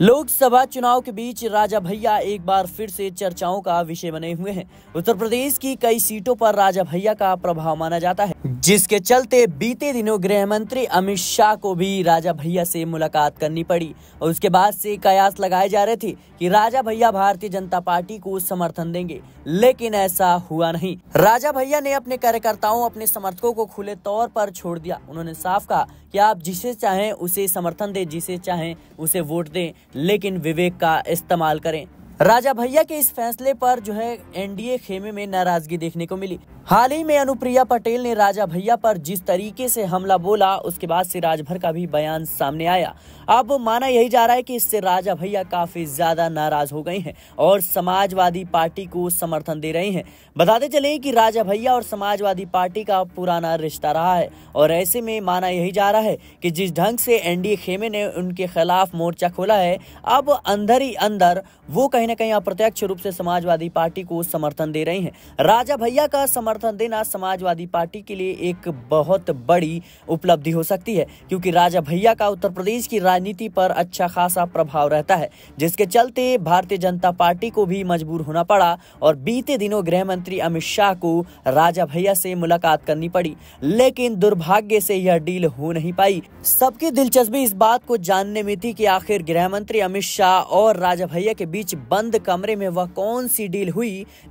लोकसभा चुनाव के बीच राजा भैया एक बार फिर से चर्चाओं का विषय बने हुए हैं उत्तर प्रदेश की कई सीटों पर राजा भैया का प्रभाव माना जाता है जिसके चलते बीते दिनों गृह मंत्री अमित शाह को भी राजा भैया से मुलाकात करनी पड़ी और उसके बाद से कयास लगाए जा रहे थे कि राजा भैया भारतीय जनता पार्टी को समर्थन देंगे लेकिन ऐसा हुआ नहीं राजा भैया ने अपने कार्यकर्ताओं अपने समर्थकों को खुले तौर पर छोड़ दिया उन्होंने साफ कहा कि आप जिसे चाहें उसे समर्थन दें जिसे चाहें उसे वोट दें लेकिन विवेक का इस्तेमाल करें राजा भैया के इस फैसले पर जो है एनडीए खेमे में नाराजगी देखने को मिली हाल ही में अनुप्रिया पटेल ने राजा भैया पर जिस तरीके से हमला बोला उसके बाद से राजभर का भी बयान सामने आया अब माना यही जा रहा है कि इससे राजा भैया काफी ज्यादा नाराज हो गए हैं और समाजवादी पार्टी को समर्थन दे रहे हैं बताते चले कि राजा भैया और समाजवादी पार्टी का पुराना रिश्ता रहा है और ऐसे में माना यही जा रहा है कि जिस ढंग से एनडीए खेमे ने उनके खिलाफ मोर्चा खोला है अब अंदर ही अंदर वो कहीं कहीं ना कहीं अप्रत्यक्ष रूप से समाजवादी पार्टी को समर्थन दे रहे हैं राजा भैया का समर्थन देना समाजवादी पार्टी के लिए एक बहुत बड़ी उपलब्धि हो सकती है क्योंकि राजा भैया का उत्तर प्रदेश की राजनीति पर अच्छा खासा प्रभाव रहता है जिसके चलते भारतीय जनता पार्टी को भी मजबूर होना पड़ा और बीते दिनों गृह मंत्री अमित शाह को राजा भैया से मुलाकात करनी पड़ी लेकिन दुर्भाग्य से यह डील हो नहीं पाई सबकी दिलचस्पी इस बात को जानने में थी कि आखिर गृह मंत्री अमित शाह और राजा भैया के बीच बंद कमरे में वह कौन सी डील हुई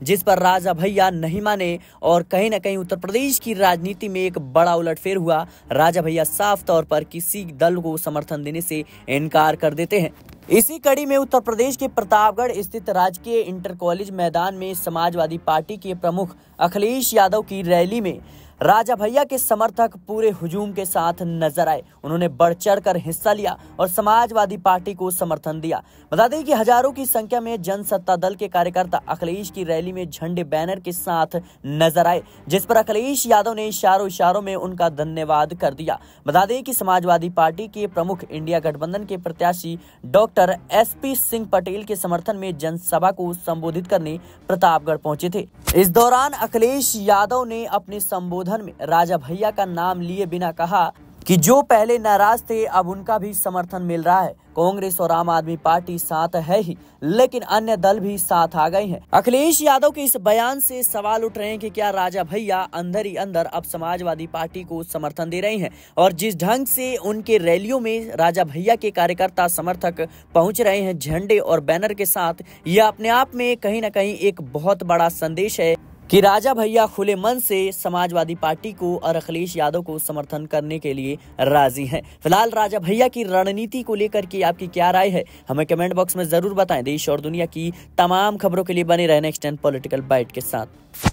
जिस पर राजा भैया नहीं माने और कहीं ना कहीं उत्तर प्रदेश की राजनीति में एक बड़ा उलटफेर हुआ राजा भैया साफ तौर पर किसी दल को समर्थन देने से इनकार कर देते हैं इसी कड़ी में उत्तर प्रदेश के प्रतापगढ़ स्थित राजकीय इंटर कॉलेज मैदान में समाजवादी पार्टी के प्रमुख अखिलेश यादव की रैली में राजा भैया के समर्थक पूरे हुजूम के साथ नजर आए उन्होंने बढ़ चढ़ कर हिस्सा लिया और समाजवादी पार्टी को समर्थन दिया बता दें कि हजारों की संख्या में जनसत्ता दल के कार्यकर्ता अखिलेश की रैली में झंडे बैनर के साथ नजर आए जिस पर अखिलेश यादव ने इशारों इशारों में उनका धन्यवाद कर दिया बता दें कि समाजवादी पार्टी के प्रमुख इंडिया गठबंधन के प्रत्याशी डॉक्टर एस सिंह पटेल के समर्थन में जनसभा को संबोधित करने प्रतापगढ़ पहुंचे थे इस दौरान अखिलेश यादव ने अपने संबोधन संबोधन में राजा भैया का नाम लिए बिना कहा कि जो पहले नाराज थे अब उनका भी समर्थन मिल रहा है कांग्रेस और आम आदमी पार्टी साथ है ही लेकिन अन्य दल भी साथ आ गए हैं अखिलेश यादव के इस बयान से सवाल उठ रहे हैं कि क्या राजा भैया अंदर ही अंदर अब समाजवादी पार्टी को समर्थन दे रहे हैं और जिस ढंग से उनके रैलियों में राजा भैया के कार्यकर्ता समर्थक पहुंच रहे हैं झंडे और बैनर के साथ यह अपने आप में कहीं न कहीं एक बहुत बड़ा संदेश है कि राजा भैया खुले मन से समाजवादी पार्टी को और अखिलेश यादव को समर्थन करने के लिए राजी हैं फिलहाल राजा भैया की रणनीति को लेकर की आपकी क्या राय है हमें कमेंट बॉक्स में जरूर बताएं देश और दुनिया की तमाम खबरों के लिए बने रहे नेक्स्ट टेन पॉलिटिकल बाइट के साथ